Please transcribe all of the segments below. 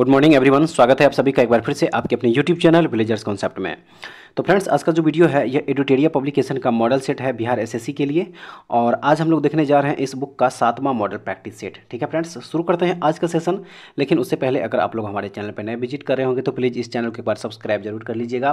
good morning everyone स्वागत है आप सभी का एक बार फिर से आपके अपने यूट्यूब चैनल विलेजर्स कॉन्सेप्ट में तो फ्रेंड्स आज का जो वीडियो है यह एडिटेरिया पब्लिकेशन का मॉडल सेट है बिहार एसएससी के लिए और आज हम लोग देखने जा रहे हैं इस बुक का सातवां मॉडल प्रैक्टिस सेट ठीक है फ्रेंड्स शुरू करते हैं आज का सेशन लेकिन उससे पहले अगर आप लोग हमारे चैनल पर नए विजिट कर रहे होंगे तो प्लीज़ इस चैनल को एक बार सब्सक्राइब जरूर कर लीजिएगा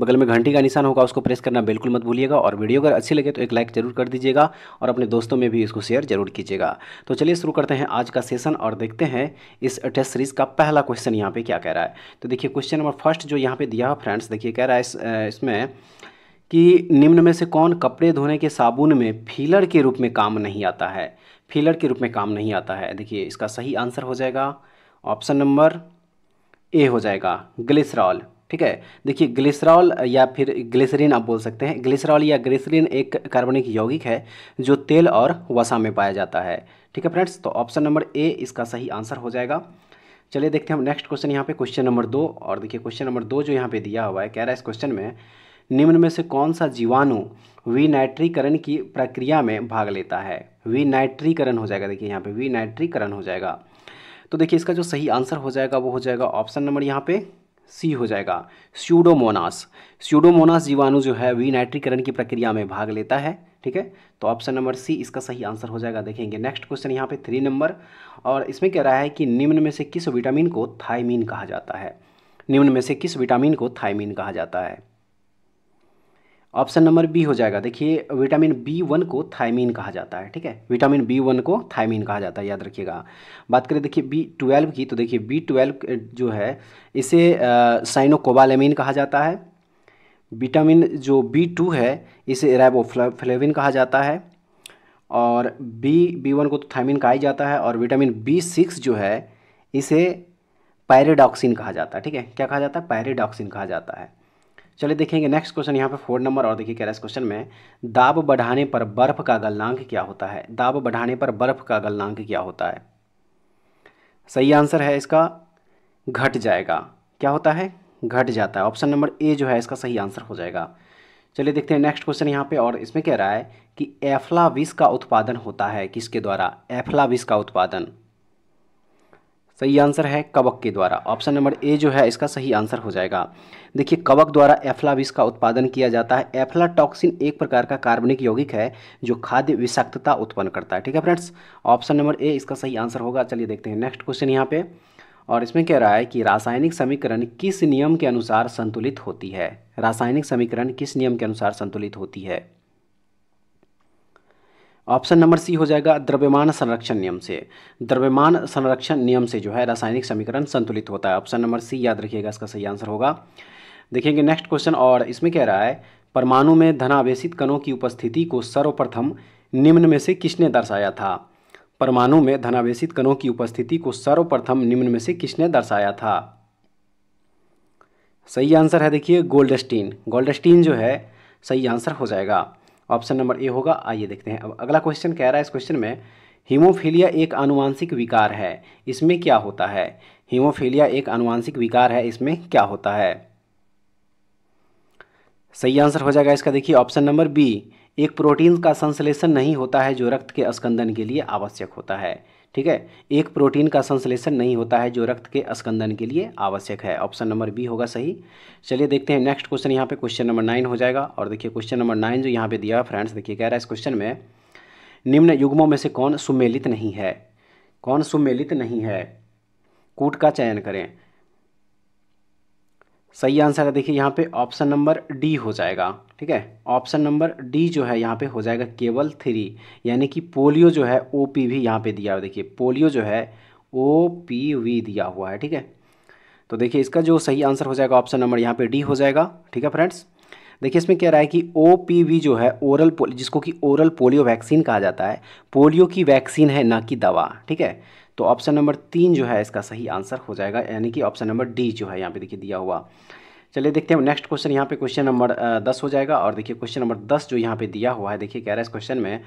बगल में घंटी का निशान होगा उसको प्रेस करना बिल्कुल मत भूलिएगा और वीडियो अगर अच्छी लगे तो एक लाइक जरूर कर दीजिएगा और अपने दोस्तों में भी इसको शेयर जरूर कीजिएगा तो चलिए शुरू करते हैं आज का सेशन और देखते हैं इस टेस्ट सीरीज़ का पहला क्वेश्चन यहाँ पर क्या कह रहा है तो देखिए क्वेश्चन नंबर फर्स्ट जो यहाँ पर दिया फ्रेंड्स देखिए कह रहा है इसमें कि निम्न में से कौन कपड़े धोने के साबुन में फीलर के रूप में काम नहीं आता है फीलर के रूप में काम नहीं आता है देखिए इसका सही आंसर हो जाएगा ऑप्शन नंबर ए हो जाएगा ग्लिसरॉल ठीक है देखिए ग्लिसरॉल या फिर ग्लिसरीन आप बोल सकते हैं ग्लिसरॉल या ग्लिसरीन एक कार्बनिक यौगिक है जो तेल और वसा में पाया जाता है ठीक है फ्रेंड्स तो ऑप्शन नंबर ए इसका सही आंसर हो जाएगा चलिए देखते हैं हम नेक्स्ट क्वेश्चन यहाँ पे क्वेश्चन नंबर दो और देखिए क्वेश्चन नंबर दो जो यहाँ पे दिया हुआ है कह रहा है इस क्वेश्चन में निम्न में से कौन सा जीवाणु विनाइट्रीकरण की प्रक्रिया में भाग लेता है विनाइट्रीकरण हो जाएगा देखिए यहाँ पे विनाइट्रीकरण हो जाएगा तो देखिए इसका जो सही आंसर हो जाएगा वो हो जाएगा ऑप्शन नंबर यहाँ पे सी हो जाएगा स्यूडोमोनास स्यूडोमोनास जीवाणु जो है विनाइट्रीकरण की प्रक्रिया में भाग लेता है ठीक है तो ऑप्शन नंबर सी इसका सही आंसर हो जाएगा देखेंगे नेक्स्ट क्वेश्चन यहाँ पे थ्री नंबर और इसमें कह रहा है कि निम्न में से किस विटामिन को थायमीन कहा जाता है निम्न में से किस विटामिन को थायमीन कहा जाता है ऑप्शन नंबर बी हो जाएगा देखिए विटामिन बी वन को थायमीन कहा जाता है ठीक है विटामिन बी वन को थायमीन कहा जाता है याद रखिएगा बात करें देखिए बी ट्वेल्व की तो देखिए बी ट्वेल्व जो है इसे साइनोकोबालेमिन कहा जाता है विटामिन जो बी टू है इसे रैबोफ्लेविन कहा जाता है और बी बी वन को तो थायमिन कहा ही जाता है और विटामिन बी सिक्स जो है इसे पैरेडॉक्सिन कहा जाता है ठीक है क्या कहा जाता है पैरेडॉक्सिन कहा जाता है चलिए देखेंगे नेक्स्ट क्वेश्चन यहाँ पे फोर नंबर और देखिए कह रहा है इस क्वेश्चन में दाब बढ़ाने पर बर्फ़ का गलनांक क्या होता है दाब बढ़ाने पर बर्फ़ का गलनांक क्या होता है सही आंसर है इसका घट जाएगा क्या होता है घट जाता है ऑप्शन नंबर ए जो है इसका सही आंसर हो जाएगा चलिए देखते हैं नेक्स्ट क्वेश्चन यहाँ पे और इसमें कह रहा है कि एफ्लाविस का उत्पादन होता है किसके द्वारा एफ्लाविस का उत्पादन सही आंसर है कवक के द्वारा ऑप्शन नंबर ए जो है इसका सही आंसर हो जाएगा देखिए कवक द्वारा एफला विष का उत्पादन किया जाता है एफला टॉक्सिन एक प्रकार का कार्बनिक यौगिक है जो खाद्य विषाक्तता उत्पन्न करता है ठीक है फ्रेंड्स ऑप्शन नंबर ए इसका सही आंसर होगा चलिए देखते हैं नेक्स्ट क्वेश्चन यहाँ पे और इसमें कह रहा है कि रासायनिक समीकरण किस नियम के अनुसार संतुलित होती है रासायनिक समीकरण किस नियम के अनुसार संतुलित होती है ऑप्शन नंबर सी हो जाएगा द्रव्यमान संरक्षण नियम से द्रव्यमान संरक्षण नियम से जो है रासायनिक समीकरण संतुलित होता है ऑप्शन नंबर सी याद रखिएगा इसका सही आंसर होगा देखेंगे नेक्स्ट क्वेश्चन और इसमें कह रहा है परमाणु में धनावेशित कणों की उपस्थिति को सर्वप्रथम निम्न में से किसने दर्शाया था परमाणु में धनावेशित कणों की उपस्थिति को सर्वप्रथम निम्न में से किसने दर्शाया था सही आंसर है देखिए गोल्डस्टीन गोल्डस्टीन जो है सही आंसर हो जाएगा ऑप्शन नंबर ए होगा आइए देखते हैं अब अगला क्वेश्चन कह रहा है इस क्वेश्चन में हीमोफीलिया एक आनुवांशिक विकार है इसमें क्या होता है हीमोफीलिया एक आनुवांशिक विकार है इसमें क्या होता है सही आंसर हो जाएगा इसका देखिए ऑप्शन नंबर बी एक प्रोटीन का संश्लेषण नहीं होता है जो रक्त के स्कंदन के लिए आवश्यक होता है ठीक है एक प्रोटीन का संश्लेषण नहीं होता है जो रक्त के स्कंदन के लिए आवश्यक है ऑप्शन नंबर बी होगा सही चलिए देखते हैं नेक्स्ट क्वेश्चन यहाँ पे क्वेश्चन नंबर नाइन हो जाएगा और देखिए क्वेश्चन नंबर नाइन जो यहाँ पे दिया फ्रेंड्स देखिए कह रहा है इस क्वेश्चन में निम्न युग्मों में से कौन सुमेलित नहीं है कौन सुमेलित नहीं है कूट का चयन करें सही आंसर है देखिए यहाँ पे ऑप्शन नंबर डी हो जाएगा ठीक है ऑप्शन नंबर डी जो है यहाँ पे हो जाएगा केवल थ्री यानी कि पोलियो जो है ओ पी भी यहाँ पे दिया हुआ देखिए पोलियो जो है ओ पी वी दिया हुआ है ठीक है तो देखिए इसका जो सही आंसर हो जाएगा ऑप्शन नंबर यहाँ पे डी हो जाएगा ठीक है फ्रेंड्स देखिए इसमें क्या रहा है कि ओ पी वी जो है ओरल जिसको कि ओरल पोलियो वैक्सीन कहा जाता है पोलियो की वैक्सीन है ना कि दवा ठीक है तो ऑप्शन नंबर तीन जो है इसका सही आंसर हो जाएगा यानी कि ऑप्शन नंबर डी जो है यहाँ पे देखिए दिया हुआ चलिए देखते हैं नेक्स्ट क्वेश्चन यहाँ पे क्वेश्चन नंबर दस हो जाएगा और देखिए क्वेश्चन नंबर दस जो यहाँ पे दिया हुआ है देखिए कह रहा है इस क्वेश्चन में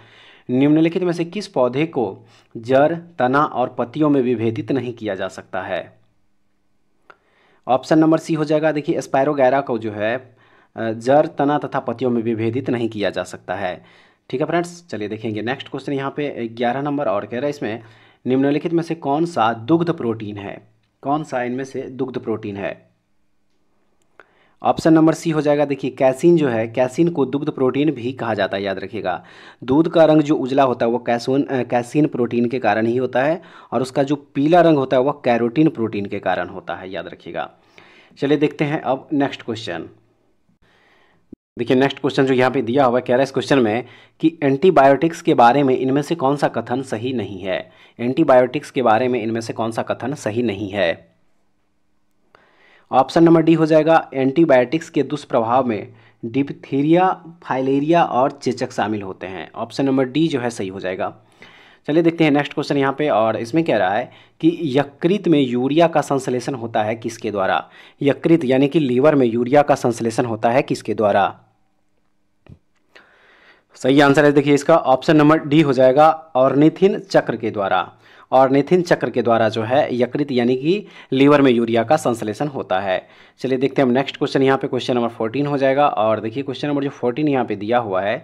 निम्नलिखित में से किस पौधे को जड़ तना और पतियों में विभेदित नहीं किया जा सकता है ऑप्शन नंबर सी हो जाएगा देखिए स्पायरोगैरा को जो है जड़ तना तथा पतियों में विभेदित नहीं किया जा सकता है ठीक है फ्रेंड्स चलिए देखेंगे नेक्स्ट क्वेश्चन यहाँ पे ग्यारह नंबर और कह रहा है इसमें निम्नलिखित में से कौन सा दुग्ध प्रोटीन है कौन सा इनमें से दुग्ध प्रोटीन है ऑप्शन नंबर सी हो जाएगा देखिए कैसिन जो है कैसिन को दुग्ध प्रोटीन भी कहा जाता है याद रखिएगा दूध का रंग जो उजला होता है वो कैसोन कैसिन प्रोटीन के कारण ही होता है और उसका जो पीला रंग होता है वह कैरोटीन प्रोटीन के कारण होता है याद रखिएगा चलिए देखते हैं अब नेक्स्ट क्वेश्चन देखिए नेक्स्ट क्वेश्चन जो यहाँ पे दिया हुआ है कह रहा है इस क्वेश्चन में कि एंटीबायोटिक्स के बारे में इनमें से कौन सा कथन सही नहीं है एंटीबायोटिक्स के बारे में इनमें से कौन सा कथन सही नहीं है ऑप्शन नंबर डी हो जाएगा एंटीबायोटिक्स के दुष्प्रभाव में डिपथीरिया फाइलेरिया और चेचक शामिल होते हैं ऑप्शन नंबर डी जो है सही हो जाएगा चलिए देखते हैं नेक्स्ट क्वेश्चन यहाँ पे और इसमें कह रहा है कि यकृत में यूरिया का संश्लेषण होता है किसके द्वारा यकृत यानी कि लीवर में यूरिया का संश्लेषण होता है किसके द्वारा सही आंसर है देखिए इसका ऑप्शन नंबर डी हो जाएगा ऑर्निथिन चक्र के द्वारा ऑर्निथिन चक्र के द्वारा जो है यकृत यानी कि लीवर में यूरिया का संश्लेषण होता है चलिए देखते हैं हम नेक्स्ट क्वेश्चन यहाँ पे क्वेश्चन नंबर फोर्टीन हो जाएगा और देखिए क्वेश्चन नंबर जो फोर्टीन यहाँ पे दिया हुआ है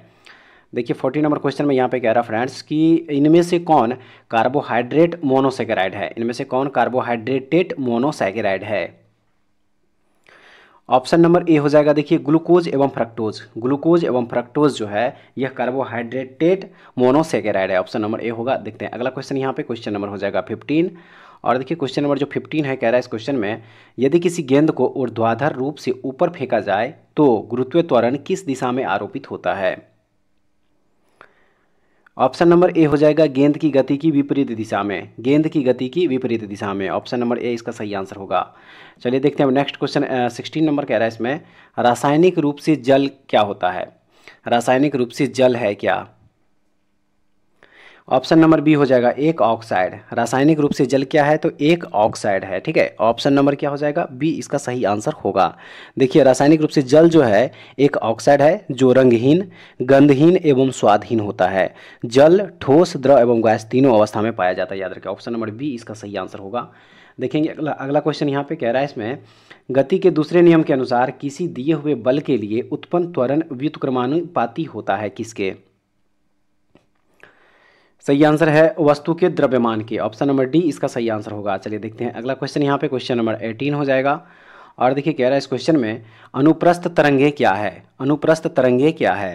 देखिए फोर्टी नंबर क्वेश्चन में यहाँ पे कह रहा फ्रेंड्स कि इनमें से कौन कार्बोहाइड्रेट मोनोसेकेराइड है इनमें से कौन कार्बोहाइड्रेटेड मोनोसेकेराइड है ऑप्शन नंबर ए हो जाएगा देखिए ग्लूकोज एवं फ्रक्टोज ग्लूकोज एवं फ्रक्टोज जो है यह कार्बोहाइड्रेटेड मोनोसेकेराइड है ऑप्शन नंबर ए होगा देखते हैं अगला क्वेश्चन यहाँ पे क्वेश्चन नंबर हो जाएगा फिफ्टीन और देखिए क्वेश्चन नंबर जो फिफ्टीन है कह रहा है इस क्वेश्चन में यदि किसी गेंद को ऊर्ध्वाधर रूप से ऊपर फेंका जाए तो गुरुत्व त्वरण किस दिशा में आरोपित होता है ऑप्शन नंबर ए हो जाएगा गेंद की गति की विपरीत दिशा में गेंद की गति की विपरीत दिशा में ऑप्शन नंबर ए इसका सही आंसर होगा चलिए देखते हैं नेक्स्ट क्वेश्चन सिक्सटीन नंबर कह रहा है इसमें रासायनिक रूप से जल क्या होता है रासायनिक रूप से जल है क्या ऑप्शन नंबर बी हो जाएगा एक ऑक्साइड रासायनिक रूप से जल क्या है तो एक ऑक्साइड है ठीक है ऑप्शन नंबर क्या हो जाएगा बी इसका सही आंसर होगा देखिए रासायनिक रूप से जल जो है एक ऑक्साइड है जो रंगहीन गंधहीन एवं स्वादहीन होता है जल ठोस द्रव एवं गैस तीनों अवस्था में पाया जाता है याद रखें ऑप्शन नंबर बी इसका सही आंसर होगा देखेंगे अगला अगला क्वेश्चन यहाँ पे कह रहा है इसमें गति के दूसरे नियम के अनुसार किसी दिए हुए बल के लिए उत्पन्न त्वरण व्युतक्रमानुपाती होता है किसके सही आंसर है वस्तु के द्रव्यमान की ऑप्शन नंबर डी इसका सही आंसर होगा चलिए देखते हैं अगला क्वेश्चन यहाँ पे क्वेश्चन नंबर एटीन हो जाएगा और देखिए कह रहा है इस क्वेश्चन में अनुप्रस्थ तरंगे क्या है अनुप्रस्थ तरंगे क्या है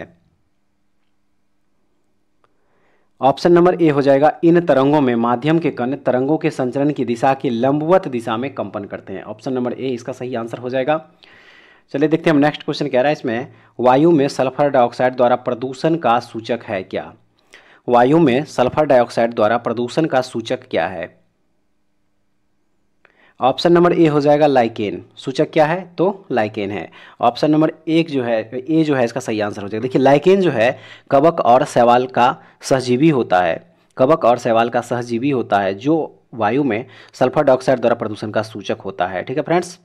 ऑप्शन नंबर ए हो जाएगा इन तरंगों में माध्यम के कण तरंगों के संचरण की दिशा की लंबवत दिशा में कंपन करते हैं ऑप्शन नंबर ए इसका सही आंसर हो जाएगा चलिए देखते हैं हम नेक्स्ट क्वेश्चन कह रहा है इसमें वायु में सल्फर डाइऑक्साइड द्वारा प्रदूषण का सूचक है क्या वायु में सल्फर डाइऑक्साइड द्वारा प्रदूषण का सूचक क्या है ऑप्शन नंबर ए हो जाएगा लाइकेन सूचक क्या है तो लाइकेन है ऑप्शन नंबर एक जो है ए जो है इसका सही आंसर हो जाएगा देखिए लाइकेन जो है कवक और सवाल का सहजीवी होता है कवक और सवाल का सहजीवी होता है जो वायु में सल्फर डाइऑक्साइड द्वारा प्रदूषण का सूचक होता है ठीक है फ्रेंड्स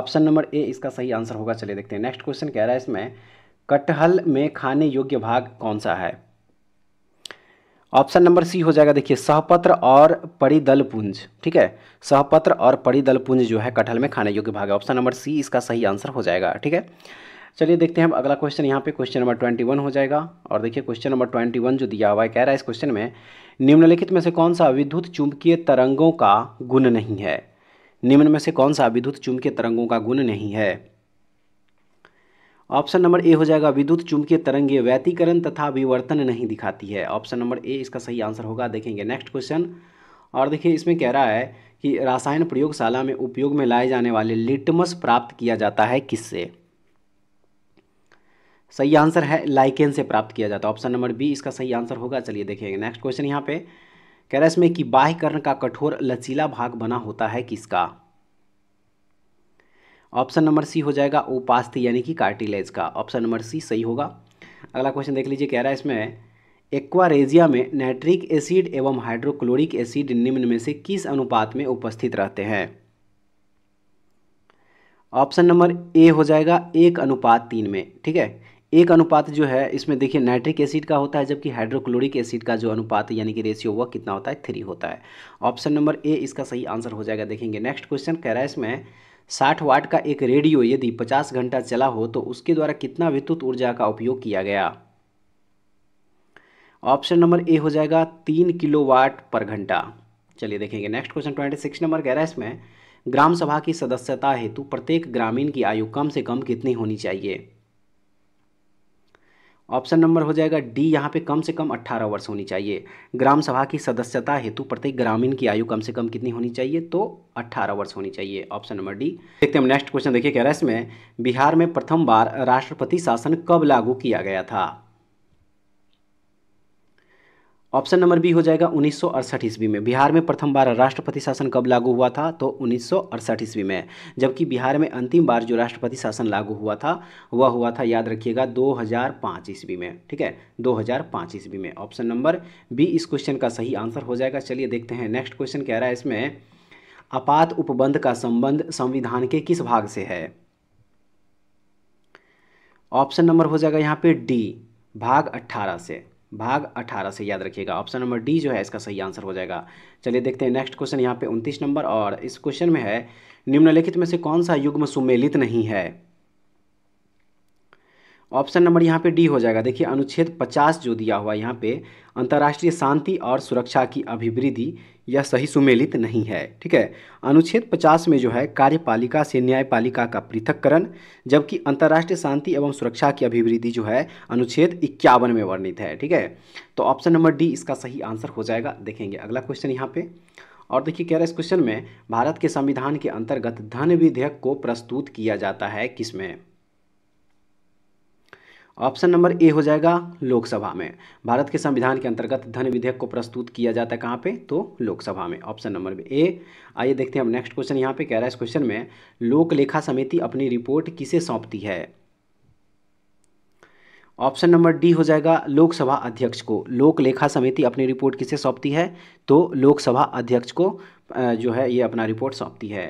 ऑप्शन नंबर ए इसका सही आंसर होगा चलिए देखते हैं नेक्स्ट क्वेश्चन कह रहा है इसमें कटहल में खाने योग्य भाग कौन सा है ऑप्शन नंबर सी हो जाएगा देखिए सहपत्र और परिदल पुंज ठीक है सहपत्र और परिदल पुंज जो है कटहल में खाने योग्य भाग है ऑप्शन नंबर सी इसका सही आंसर हो जाएगा ठीक है चलिए देखते हैं हम अगला क्वेश्चन यहाँ पे क्वेश्चन नंबर ट्वेंटी वन हो जाएगा और देखिए क्वेश्चन नंबर ट्वेंटी वन जो दिया हुआ है कह रहा है इस क्वेश्चन में निम्नलिखित में से कौन सा विद्युत चुंबकीय तरंगों का गुण नहीं है निम्न में से कौन सा विद्युत चुंबकीय तरंगों का गुण नहीं है ऑप्शन नंबर ए हो जाएगा विद्युत चुंबकीय तरंगे व्यतीकरण तथा विवर्तन नहीं दिखाती है ऑप्शन नंबर ए इसका सही आंसर होगा देखेंगे नेक्स्ट क्वेश्चन और देखिए इसमें कह रहा है कि रासायन प्रयोगशाला में उपयोग में लाए जाने वाले लिटमस प्राप्त किया जाता है किससे सही आंसर है लाइकेन से प्राप्त किया जाता है ऑप्शन नंबर बी इसका सही आंसर होगा चलिए देखेंगे नेक्स्ट क्वेश्चन यहाँ पे कह रहा है इसमें कि बाह्यकर्ण का कठोर लचीला भाग बना होता है किसका ऑप्शन नंबर सी हो जाएगा उपास्थ यानी कि कार्टिलेज का ऑप्शन नंबर सी सही होगा अगला क्वेश्चन देख लीजिए कह रहा है इसमें एक्वारेजिया में नाइट्रिक एसिड एवं हाइड्रोक्लोरिक एसिड निम्न में से किस अनुपात में उपस्थित रहते हैं ऑप्शन नंबर ए हो जाएगा एक अनुपात तीन में ठीक है एक अनुपात जो है इसमें देखिए नाइट्रिक एसिड का होता है जबकि हाइड्रोक्लोरिक एसिड का जो अनुपात यानी कि रेशियो वह कितना होता है थ्री होता है ऑप्शन नंबर ए इसका सही आंसर हो जाएगा देखेंगे नेक्स्ट क्वेश्चन कह रहा है इसमें साठ वाट का एक रेडियो यदि पचास घंटा चला हो तो उसके द्वारा कितना विद्युत ऊर्जा का उपयोग किया गया ऑप्शन नंबर ए हो जाएगा तीन किलो वाट पर घंटा चलिए देखेंगे next question twenty six number कह रहा है इसमें ग्राम सभा की सदस्यता हेतु प्रत्येक ग्रामीण की आयु कम से कम कितनी होनी चाहिए ऑप्शन नंबर हो जाएगा डी यहाँ पे कम से कम 18 वर्ष होनी चाहिए ग्राम सभा की सदस्यता हेतु प्रत्येक ग्रामीण की आयु कम से कम कितनी होनी चाहिए तो 18 वर्ष होनी चाहिए ऑप्शन नंबर डी देखते हम नेक्स्ट क्वेश्चन देखिए कह रहा है इसमें बिहार में प्रथम बार राष्ट्रपति शासन कब लागू किया गया था ऑप्शन नंबर बी हो जाएगा उन्नीस ईस्वी में बिहार में प्रथम बार राष्ट्रपति शासन कब लागू हुआ था तो उन्नीस ईस्वी में जबकि बिहार में अंतिम बार जो राष्ट्रपति शासन लागू हुआ था वह हुआ था याद रखिएगा 2005 ईस्वी में ठीक है 2005 ईस्वी में ऑप्शन नंबर बी इस क्वेश्चन का सही आंसर हो जाएगा चलिए देखते हैं नेक्स्ट क्वेश्चन कह रहा है इसमें आपात उपबंध का संबंध संविधान के किस भाग से है ऑप्शन नंबर हो जाएगा यहाँ पे डी भाग अट्ठारह से भाग 18 से याद रखिएगा ऑप्शन नंबर डी जो है इसका सही आंसर हो जाएगा चलिए देखते हैं नेक्स्ट क्वेश्चन यहाँ पे उनतीस नंबर और इस क्वेश्चन में है निम्नलिखित में से कौन सा युग्म सुमेलित नहीं है ऑप्शन नंबर यहाँ पे डी हो जाएगा देखिए अनुच्छेद 50 जो दिया हुआ यहाँ पे अंतर्राष्ट्रीय शांति और सुरक्षा की अभिवृद्धि यह सही सुमेलित नहीं है ठीक है अनुच्छेद 50 में जो है कार्यपालिका से न्यायपालिका का पृथककरण जबकि अंतर्राष्ट्रीय शांति एवं सुरक्षा की अभिवृद्धि जो है अनुच्छेद इक्यावन में वर्णित है ठीक है तो ऑप्शन नंबर डी इसका सही आंसर हो जाएगा देखेंगे अगला क्वेश्चन यहाँ पे और देखिए कह रहा है इस क्वेश्चन में भारत के संविधान के अंतर्गत धन विधेयक को प्रस्तुत किया जाता है किसमें ऑप्शन नंबर ए हो जाएगा लोकसभा में भारत के संविधान के अंतर्गत धन विधेयक को प्रस्तुत किया जाता है कहाँ पे तो लोकसभा में ऑप्शन नंबर ए आइए देखते हैं अब नेक्स्ट क्वेश्चन यहाँ पे कह रहा है इस क्वेश्चन में लोक लेखा समिति अपनी रिपोर्ट किसे सौंपती है ऑप्शन नंबर डी हो जाएगा लोकसभा अध्यक्ष को लोक लेखा समिति अपनी रिपोर्ट किसे सौंपती है तो लोकसभा अध्यक्ष को जो है ये अपना रिपोर्ट सौंपती है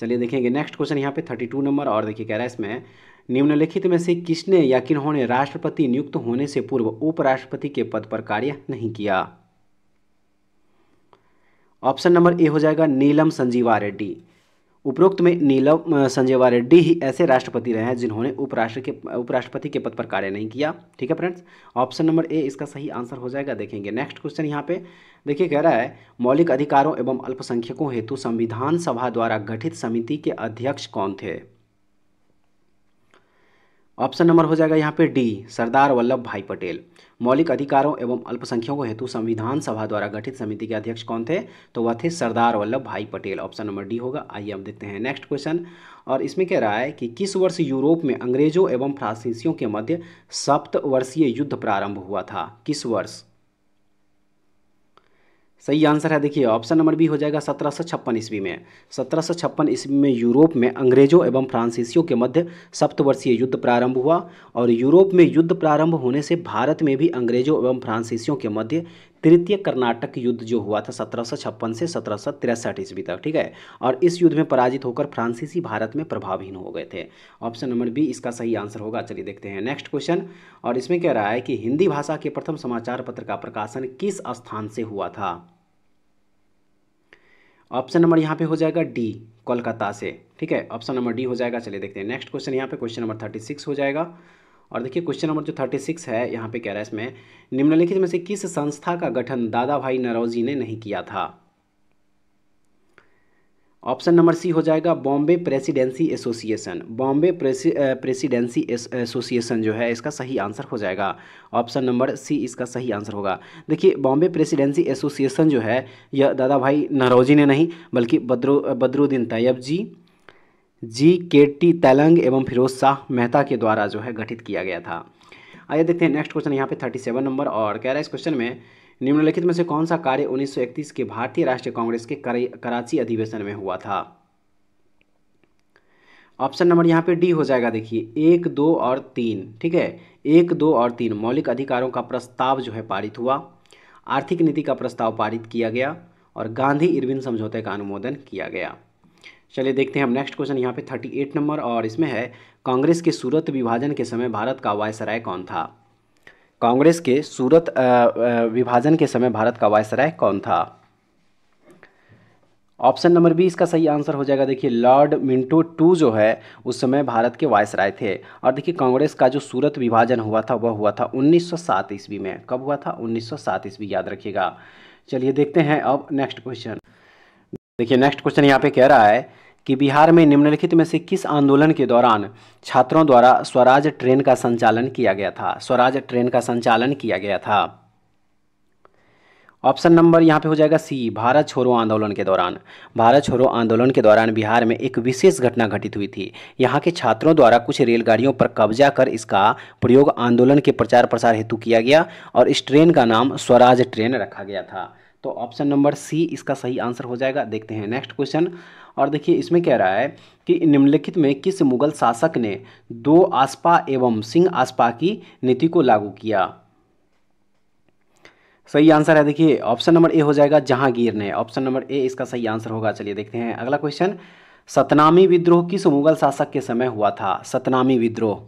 चलिए देखेंगे नेक्स्ट क्वेश्चन यहाँ पे थर्टी टू नंबर और देखिए कह रहा है इसमें निम्नलिखित में से किसने या किन्होंने राष्ट्रपति नियुक्त होने से पूर्व उपराष्ट्रपति के पद पर कार्य नहीं किया ऑप्शन नंबर ए हो जाएगा नीलम संजीवा रेड्डी उपरोक्त में नीलम संजीवा रेड्डी ही ऐसे राष्ट्रपति रहे हैं जिन्होंने उपराष्ट्र के उपराष्ट्रपति के पद पर कार्य नहीं किया ठीक है फ्रेंड्स ऑप्शन नंबर ए इसका सही आंसर हो जाएगा देखेंगे नेक्स्ट क्वेश्चन यहाँ पे देखिए कह रहा है मौलिक अधिकारों एवं अल्पसंख्यकों हेतु संविधान सभा द्वारा गठित समिति के अध्यक्ष कौन थे ऑप्शन नंबर हो जाएगा यहाँ पे डी सरदार वल्लभ भाई पटेल मौलिक अधिकारों एवं अल्पसंख्यकों हेतु संविधान सभा द्वारा गठित समिति के अध्यक्ष कौन थे तो वह थे सरदार वल्लभ भाई पटेल ऑप्शन नंबर डी होगा आइए हम देखते हैं नेक्स्ट क्वेश्चन और इसमें कह रहा है कि किस वर्ष यूरोप में अंग्रेजों एवं फ्रांसीसियों के मध्य सप्तवर्षीय युद्ध प्रारंभ हुआ था किस वर्ष सही आंसर है देखिए ऑप्शन नंबर बी हो जाएगा सत्रह सौ छप्पन ईस्वी में सत्रह सौ छप्पन ईस्वी में यूरोप में अंग्रेजों एवं फ्रांसीसियों के मध्य सप्तवर्षीय युद्ध प्रारंभ हुआ और यूरोप में युद्ध प्रारंभ होने से भारत में भी अंग्रेजों एवं फ्रांसीसियों के मध्य तृतीय कर्नाटक युद्ध जो हुआ था सत्रह से सत्रह ईस्वी तक ठीक है और इस युद्ध में पराजित होकर फ्रांसीसी भारत में प्रभावहीन हो गए थे ऑप्शन नंबर बी इसका सही आंसर होगा चलिए देखते हैं नेक्स्ट क्वेश्चन और इसमें कह रहा है कि हिंदी भाषा के प्रथम समाचार पत्र का प्रकाशन किस स्थान से हुआ था ऑप्शन नंबर यहाँ पे हो जाएगा डी कोलकाता से ठीक है ऑप्शन नंबर डी हो जाएगा चलिए देखते हैं नेक्स्ट क्वेश्चन यहाँ पे क्वेश्चन नंबर थर्टी सिक्स हो जाएगा और देखिए क्वेश्चन नंबर जो थर्टी सिक्स है यहाँ पे कह रहा है इसमें निम्नलिखित में से किस संस्था का गठन दादा भाई नरौजी ने नहीं किया था ऑप्शन नंबर सी हो जाएगा Bombay presidency association Bombay presidency association जो है इसका सही आंसर हो जाएगा ऑप्शन नंबर सी इसका सही आंसर होगा देखिए बॉम्बे प्रेसिडेंसी एसोसिएशन जो है यह दादा भाई नरोजी ने नहीं बल्कि बद्रो बद्रुद्दीन तैयब जी जी के टी तैलंग एवं फिरोज शाह मेहता के द्वारा जो है गठित किया गया था आइए देखते हैं नेक्स्ट क्वेश्चन यहाँ पे थर्टी सेवन नंबर और कह रहा है इस क्वेश्चन में निम्नलिखित में से कौन सा कार्य 1931 के भारतीय राष्ट्रीय कांग्रेस के कराची अधिवेशन में हुआ था ऑप्शन नंबर यहाँ पे डी हो जाएगा देखिए एक दो और तीन ठीक है एक दो और तीन मौलिक अधिकारों का प्रस्ताव जो है पारित हुआ आर्थिक नीति का प्रस्ताव पारित किया गया और गांधी इरविन समझौते का अनुमोदन किया गया चलिए देखते हैं हम नेक्स्ट क्वेश्चन यहाँ पे थर्टी एट नंबर और इसमें है कांग्रेस के सूरत विभाजन के समय भारत का वायसराय कौन था कांग्रेस के सूरत विभाजन के समय भारत का वायसराय कौन था ऑप्शन नंबर बी इसका सही आंसर हो जाएगा देखिए लॉर्ड मिंटो टू जो है उस समय भारत के वायसराय थे और देखिए कांग्रेस का जो सूरत विभाजन हुआ था वह हुआ था 1907 ईस्वी में कब हुआ था 1907 ईस्वी याद रखिएगा चलिए देखते हैं अब नेक्स्ट क्वेश्चन देखिए नेक्स्ट क्वेश्चन यहाँ पे कह रहा है कि बिहार में निम्नलिखित में से किस आंदोलन के दौरान छात्रों द्वारा स्वराज ट्रेन का संचालन किया गया था स्वराज ट्रेन का संचालन किया गया था ऑप्शन नंबर यहाँ पे हो जाएगा सी भारत छोड़ो आंदोलन के दौरान भारत छोड़ो आंदोलन के दौरान बिहार में एक विशेष घटना घटित हुई थी यहाँ के छात्रों द्वारा कुछ रेलगाड़ियों पर कब्जा कर इसका प्रयोग आंदोलन के प्रचार प्रसार हेतु किया गया और इस ट्रेन का नाम स्वराज ट्रेन रखा गया था तो ऑप्शन नंबर सी इसका सही आंसर हो जाएगा देखते हैं नेक्स्ट क्वेश्चन और देखिए इसमें कह रहा है कि निम्नलिखित में किस मुगल शासक ने दो आसपा एवं सिंह आसपा की नीति को लागू किया सही आंसर है देखिए ऑप्शन नंबर ए हो जाएगा जहांगीर ने ऑप्शन नंबर ए इसका सही आंसर होगा चलिए देखते हैं अगला क्वेश्चन सतनामी विद्रोह किस मुगल शासक के समय हुआ था सतनामी विद्रोह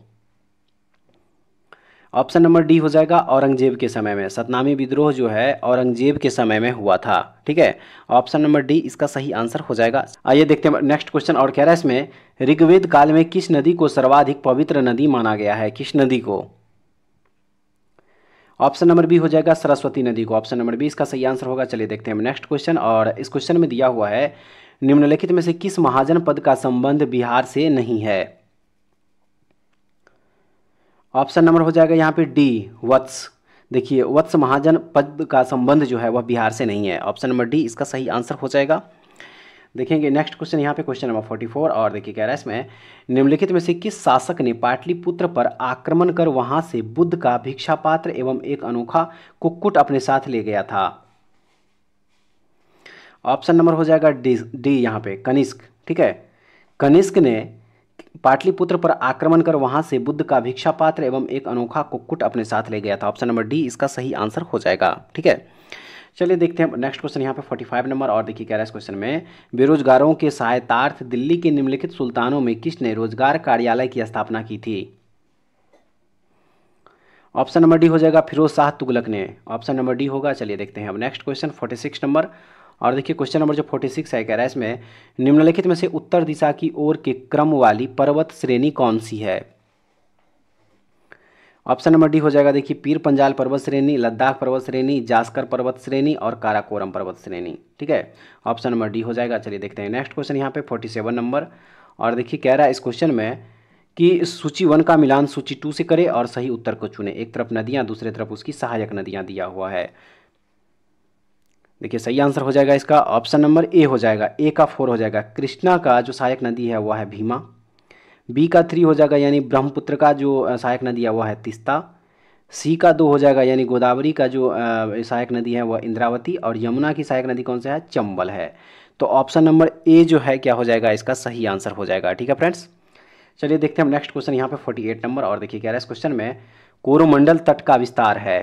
ऑप्शन नंबर डी हो जाएगा औरंगजेब के समय में सतनामी विद्रोह जो है औरंगजेब के समय में हुआ था ठीक है ऑप्शन नंबर डी इसका सही आंसर हो जाएगा आइए देखते हैं नेक्स्ट क्वेश्चन और कह रहा है इसमें ऋग्वेद काल में किस नदी को सर्वाधिक पवित्र नदी माना गया है किस नदी को ऑप्शन नंबर बी हो जाएगा सरस्वती नदी को ऑप्शन नंबर बी इसका सही आंसर होगा चलिए देखते हैं नेक्स्ट क्वेश्चन और इस क्वेश्चन में दिया हुआ है निम्नलिखित में से किस महाजन पद का संबंध बिहार से नहीं है ऑप्शन नंबर हो जाएगा यहाँ पे डी वत्स देखिए वत्स महाजन पद का संबंध जो है वह बिहार से नहीं है ऑप्शन नंबर डी इसका सही आंसर हो जाएगा देखेंगे नेक्स्ट क्वेश्चन यहाँ पे क्वेश्चन नंबर फोर्टी फोर और देखिए कह रहा है इसमें निम्नलिखित में से किस शासक ने पाटलिपुत्र पर आक्रमण कर वहाँ से बुद्ध का भिक्षा पात्र एवं एक अनोखा कुक्कुट अपने साथ ले गया था ऑप्शन नंबर हो जाएगा डी डी यहाँ पे कनिष्क ठीक है कनिष्क ने पाटलिपुत्र पर आक्रमण कर वहां से बुद्ध का भिक्षा पात्र एवं एक अनोखा कुक्कुट अपने साथ ले गया था ऑप्शन नंबर डी इसका सही आंसर हो जाएगा ठीक है चलिए देखते हैं नेक्स्ट क्वेश्चन यहाँ पे 45 नंबर और देखिए कह रहा है इस क्वेश्चन में बेरोजगारों के सहायतार्थ दिल्ली के निम्नलिखित सुल्तानों में किसने रोजगार कार्यालय की स्थापना की थी ऑप्शन नंबर डी हो जाएगा फिरोज शाह तुगलक ने ऑप्शन नंबर डी होगा चलिए देखते हैं अब नेक्स्ट क्वेश्चन 46 नंबर और देखिए क्वेश्चन नंबर जो फोर्टी सिक्स है कह रहा है इसमें निम्नलिखित में से उत्तर दिशा की ओर के क्रम वाली पर्वत श्रेणी कौन सी है ऑप्शन नंबर डी हो जाएगा देखिए पीर पंजाल पर्वत श्रेणी लद्दाख पर्वत श्रेणी जास्कर पर्वत श्रेणी और काराकोरम पर्वत श्रेणी ठीक है ऑप्शन नंबर डी हो जाएगा चलिए देखते हैं नेक्स्ट क्वेश्चन यहाँ पे फोर्टी सेवन नंबर और देखिए कह रहा है इस क्वेश्चन में कि सूची वन का मिलान सूची टू से करें और सही उत्तर को चुने एक तरफ नदियाँ दूसरे तरफ उसकी सहायक नदियाँ दिया हुआ है देखिए सही आंसर हो जाएगा इसका ऑप्शन नंबर ए हो जाएगा ए का फोर हो जाएगा कृष्णा का जो सहायक नदी है वह है भीमा बी का थ्री हो जाएगा यानी ब्रह्मपुत्र का जो सहायक नदी है वह है तिस्ता सी का दो हो जाएगा यानी गोदावरी का जो सहायक नदी है वह इंद्रावती और यमुना की सहायक नदी कौन सा है चंबल है तो ऑप्शन नंबर ए जो है क्या हो जाएगा इसका सही आंसर हो जाएगा ठीक है फ्रेंड्स चलिए देखते हैं हम नेक्स्ट क्वेश्चन यहाँ पे 48 नंबर और देखिए क्या रहा है इस क्वेश्चन में कोरोमंडल तट का विस्तार है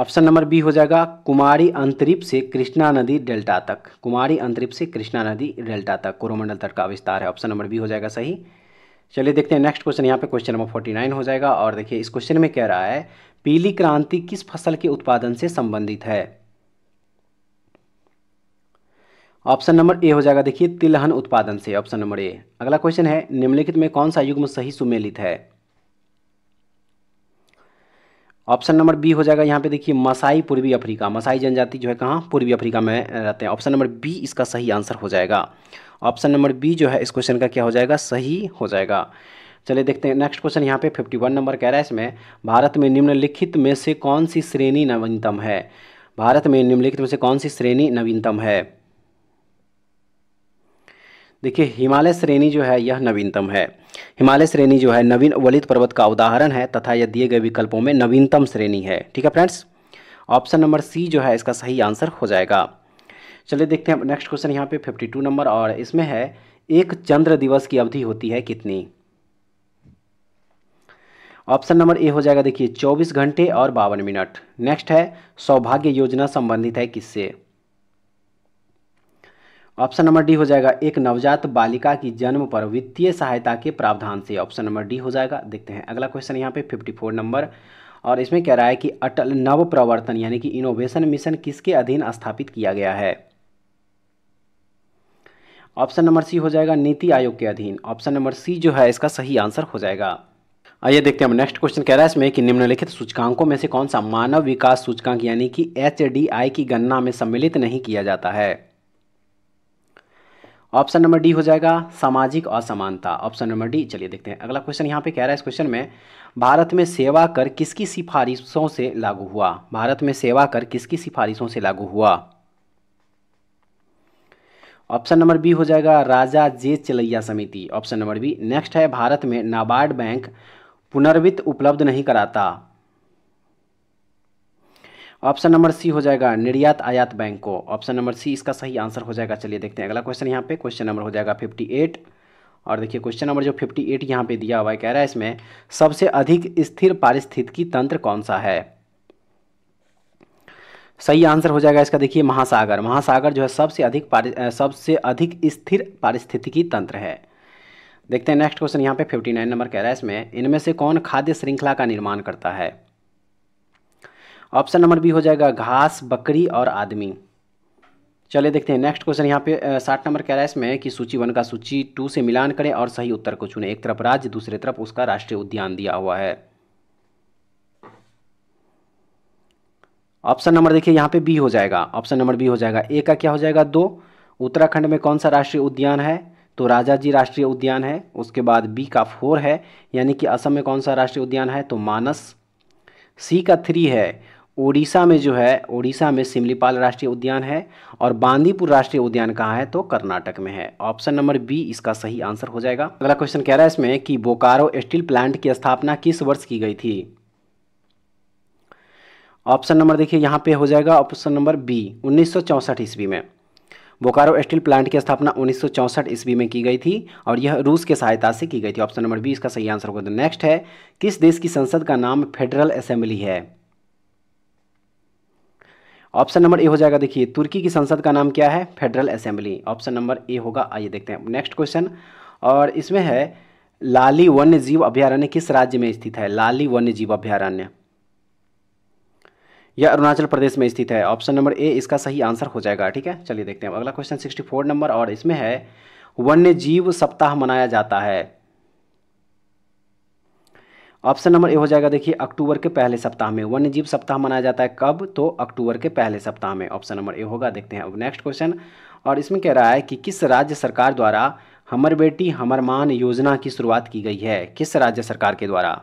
ऑप्शन नंबर बी हो जाएगा कुमारी अंतरिप से कृष्णा नदी डेल्टा तक कुमारी अंतरिप से कृष्णा नदी डेल्टा तक कोरोमंडल तट का विस्तार है ऑप्शन नंबर बी हो जाएगा सही चलिए देखते हैं नेक्स्ट क्वेश्चन यहाँ पे क्वेश्चन नंबर फोर्टी नाइन हो जाएगा और देखिए इस क्वेश्चन में कह रहा है पीली क्रांति किस फसल के उत्पादन से संबंधित है ऑप्शन नंबर ए हो जाएगा देखिए तिलहन उत्पादन से ऑप्शन नंबर ए अगला क्वेश्चन है निम्नलिखित में कौन सा युग्म सही सुमेलित है ऑप्शन नंबर बी हो जाएगा यहाँ पे देखिए मसाई पूर्वी अफ्रीका मसाई जनजाति जो है कहाँ पूर्वी अफ्रीका में रहते हैं ऑप्शन नंबर बी इसका सही आंसर हो जाएगा ऑप्शन नंबर बी जो है इस क्वेश्चन का क्या हो जाएगा सही हो जाएगा चलिए देखते हैं नेक्स्ट क्वेश्चन यहाँ पे 51 नंबर कह रहा है इसमें भारत में निम्नलिखित में से कौन सी श्रेणी नवीनतम है भारत में निम्नलिखित में से कौन सी श्रेणी नवीनतम है देखिए हिमालय श्रेणी जो है यह नवीनतम है हिमालय श्रेणी जो है नवीन वलित पर्वत का उदाहरण है तथा यह दिए गए विकल्पों में नवीनतम श्रेणी है ठीक है फ्रेंड्स ऑप्शन नंबर सी जो है इसका सही आंसर हो जाएगा चलिए देखते हैं नेक्स्ट क्वेश्चन यहाँ पे 52 नंबर और इसमें है एक चंद्र दिवस की अवधि होती है कितनी ऑप्शन नंबर ए हो जाएगा देखिए 24 घंटे और बावन मिनट नेक्स्ट है सौभाग्य योजना संबंधित है किससे ऑप्शन नंबर डी हो जाएगा एक नवजात बालिका की जन्म पर वित्तीय सहायता के प्रावधान से ऑप्शन नंबर डी हो जाएगा देखते हैं अगला क्वेश्चन यहाँ पे 54 नंबर और इसमें कह रहा है कि अटल नव प्रवर्तन यानी कि इनोवेशन मिशन किसके अधीन स्थापित किया गया है ऑप्शन नंबर सी हो जाएगा नीति आयोग के अधीन ऑप्शन नंबर सी जो है इसका सही आंसर हो जाएगा आइए देखते हैं हम नेक्स्ट क्वेश्चन कह रहा है इसमें कि निम्नलिखित सूचकांकों में से कौन सा मानव विकास सूचकांक यानी कि एच की गणना में सम्मिलित नहीं किया जाता है ऑप्शन नंबर डी हो जाएगा सामाजिक असमानता ऑप्शन नंबर डी चलिए देखते हैं अगला क्वेश्चन यहाँ पे कह रहा है इस क्वेश्चन में भारत में सेवा कर किसकी सिफारिशों से लागू हुआ भारत में सेवा कर किसकी सिफारिशों से लागू हुआ ऑप्शन नंबर बी हो जाएगा राजा जे चलैया समिति ऑप्शन नंबर बी नेक्स्ट है भारत में नाबार्ड बैंक पुनर्वित्त उपलब्ध नहीं कराता ऑप्शन नंबर सी हो जाएगा निर्यात आयात बैंक को ऑप्शन नंबर सी इसका सही आंसर हो जाएगा चलिए देखते हैं अगला क्वेश्चन यहाँ पे क्वेश्चन नंबर हो जाएगा 58 और देखिए क्वेश्चन नंबर जो 58 एट यहाँ पे दिया हुआ है कह रहा है इसमें सबसे अधिक स्थिर पारिस्थितिकी तंत्र कौन सा है सही आंसर हो जाएगा इसका देखिए महासागर महासागर जो है सबसे अधिक सबसे अधिक स्थिर पारिस्थितिकी तंत्र है देखते हैं नेक्स्ट क्वेश्चन यहाँ पे 59 नंबर कह रहा है इसमें इनमें से कौन खाद्य श्रृंखला का निर्माण करता है ऑप्शन नंबर बी हो जाएगा घास बकरी और आदमी चलिए देखते हैं नेक्स्ट क्वेश्चन यहाँ पे साठ नंबर कह रहा है इसमें कि सूची वन का सूची टू से मिलान करें और सही उत्तर को चुने एक तरफ राज्य दूसरे तरफ उसका राष्ट्रीय उद्यान दिया हुआ है ऑप्शन नंबर देखिए यहाँ पे बी हो जाएगा ऑप्शन नंबर बी हो जाएगा ए का क्या हो जाएगा दो उत्तराखंड में कौन सा राष्ट्रीय उद्यान है तो राजा जी राष्ट्रीय उद्यान है उसके बाद बी का फोर है यानी कि असम में कौन सा राष्ट्रीय उद्यान है तो मानस सी का थ्री है उड़ीसा में जो है उड़ीसा में सिमलीपाल राष्ट्रीय उद्यान है और बांदीपुर राष्ट्रीय उद्यान कहाँ है तो कर्नाटक में है ऑप्शन नंबर बी इसका सही आंसर हो जाएगा अगला क्वेश्चन कह रहा है इसमें कि बोकारो स्टील प्लांट की स्थापना किस वर्ष की गई थी ऑप्शन नंबर देखिए यहाँ पे हो जाएगा ऑप्शन नंबर बी उन्नीस ईस्वी में बोकारो स्टील प्लांट की स्थापना उन्नीस ईस्वी में की गई थी और यह रूस के सहायता से की गई थी ऑप्शन नंबर बी इसका सही आंसर होगा नेक्स्ट है किस देश की संसद का नाम फेडरल असेंबली है ऑप्शन नंबर ए हो जाएगा देखिए तुर्की की संसद का नाम क्या है federal assembly option number A होगा आइए देखते हैं नेक्स्ट क्वेश्चन और इसमें है लाली वन्य जीव अभ्यारण्य किस राज्य में स्थित है लाली वन्य जीव अभ्यारण्य यह अरुणाचल प्रदेश में स्थित है ऑप्शन नंबर ए इसका सही आंसर हो जाएगा ठीक है चलिए देखते हैं अगला क्वेश्चन सिक्सटी फोर नंबर और इसमें है वन्य जीव सप्ताह मनाया जाता है ऑप्शन नंबर ए हो जाएगा देखिए अक्टूबर के पहले सप्ताह में वन्य जीव सप्ताह मनाया जाता है कब तो अक्टूबर के पहले सप्ताह में ऑप्शन नंबर ए होगा देखते हैं अब नेक्स्ट क्वेश्चन और इसमें कह रहा है कि किस राज्य सरकार द्वारा हमर बेटी हमर मान योजना की शुरुआत की गई है किस राज्य सरकार के द्वारा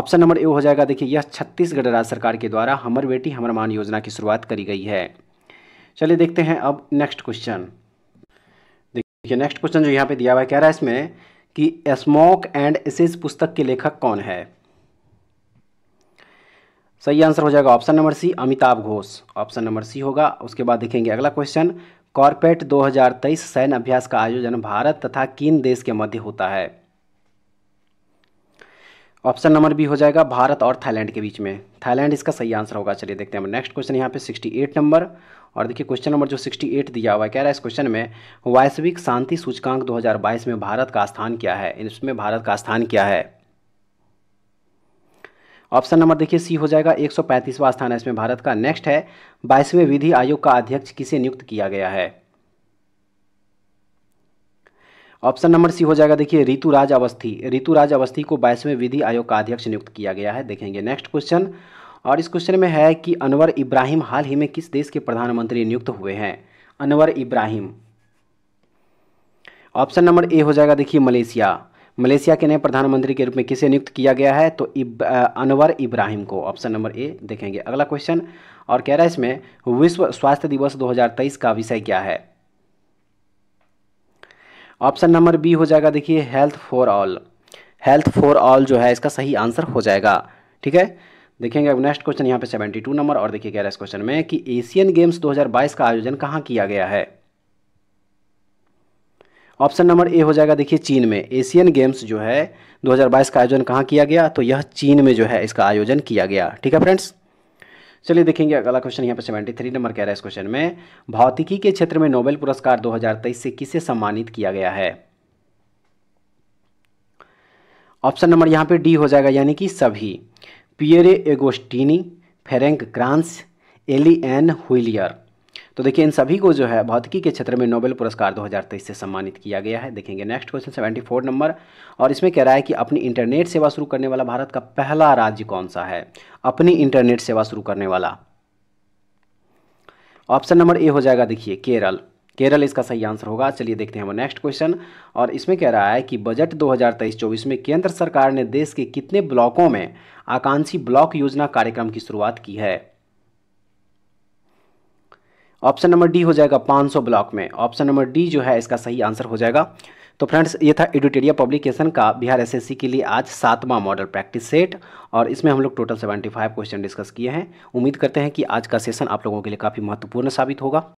ऑप्शन नंबर ए हो जाएगा देखिए यह छत्तीसगढ़ राज्य सरकार के द्वारा हमर बेटी हमर मान योजना की शुरुआत करी गई है चलिए देखते हैं अब नेक्स्ट क्वेश्चन देखिए नेक्स्ट क्वेश्चन जो यहाँ पे दिया हुआ है कह रहा है इसमें कि स्मोक एंड एसेज पुस्तक के लेखक कौन है सही आंसर हो जाएगा option number C Amitabh Ghosh option number C होगा उसके बाद देखेंगे अगला क्वेश्चन कॉर्पेट 2023 सैन्य अभ्यास का आयोजन भारत तथा किन देश के मध्य होता है ऑप्शन नंबर बी हो जाएगा भारत और थाईलैंड के बीच में थाईलैंड इसका सही आंसर होगा चलिए देखते हैं नेक्स्ट क्वेश्चन यहाँ पे 68 नंबर और देखिए क्वेश्चन नंबर जो 68 दिया हुआ है कह रहा है इस क्वेश्चन में वैश्विक शांति सूचकांक 2022 में भारत का स्थान क्या है इसमें भारत का स्थान क्या है ऑप्शन नंबर देखिए सी हो जाएगा एक स्थान है इसमें भारत का नेक्स्ट है बाईसवें विधि आयोग का अध्यक्ष किसे नियुक्त किया गया है ऑप्शन नंबर सी हो जाएगा देखिए ऋतुराज अवस्थी ऋतुराज अवस्थी को बाईसवें विधि आयोग का अध्यक्ष नियुक्त किया गया है देखेंगे नेक्स्ट क्वेश्चन और इस क्वेश्चन में है कि अनवर इब्राहिम हाल ही में किस देश के प्रधानमंत्री नियुक्त हुए हैं Anwar Ibrahim option number A हो जाएगा देखिए मलेशिया मलेशिया के नए प्रधानमंत्री के रूप में किसे नियुक्त किया गया है तो इब, अनवर इब्राहिम को ऑप्शन नंबर ए देखेंगे अगला क्वेश्चन और कह रहा है इसमें विश्व स्वास्थ्य दिवस 2023 का विषय क्या है ऑप्शन नंबर बी हो जाएगा देखिए health for all health for all जो है इसका सही आंसर हो जाएगा ठीक है देखेंगे अब नेक्स्ट क्वेश्चन यहाँ पे 72 नंबर और देखिए कह रहा है इस क्वेश्चन में कि एशियन गेम्स 2022 का आयोजन कहाँ किया गया है ऑप्शन नंबर ए हो जाएगा देखिए चीन में एशियन गेम्स जो है 2022 का आयोजन कहाँ किया गया तो यह चीन में जो है इसका आयोजन किया गया ठीक है फ्रेंड्स चलिए देखेंगे अगला क्वेश्चन यहाँ पर सेवेंटी थ्री नंबर कह रहा है इस क्वेश्चन में भौतिकी के क्षेत्र में नोबेल पुरस्कार 2023 से किसे सम्मानित किया गया है ऑप्शन नंबर यहाँ पे डी हो जाएगा यानी कि सभी पियरे एगोस्टीनी फेरेंक क्रांस एली एन तो देखिए इन सभी को जो है भौतिकी के क्षेत्र में नोबेल पुरस्कार 2023 से सम्मानित किया गया है देखेंगे नेक्स्ट क्वेश्चन 74 नंबर और इसमें कह रहा है कि अपनी इंटरनेट सेवा शुरू करने वाला भारत का पहला राज्य कौन सा है अपनी इंटरनेट सेवा शुरू करने वाला ऑप्शन नंबर ए हो जाएगा देखिए केरल केरल इसका सही आंसर होगा चलिए देखते हैं वो नेक्स्ट क्वेश्चन और इसमें कह रहा है कि बजट 2023-24 में केंद्र सरकार ने देश के कितने ब्लॉकों में आकांक्षी ब्लॉक योजना कार्यक्रम की शुरुआत की है ऑप्शन नंबर डी हो जाएगा 500 ब्लॉक में ऑप्शन नंबर डी जो है इसका सही आंसर हो जाएगा तो फ्रेंड्स ये था एडिटेरिया पब्लिकेशन का बिहार एसएससी के लिए आज सातवां मॉडल प्रैक्टिस सेट और इसमें हम लोग टोटल 75 क्वेश्चन डिस्कस किए हैं उम्मीद करते हैं कि आज का सेशन आप लोगों के लिए काफ़ी महत्वपूर्ण साबित होगा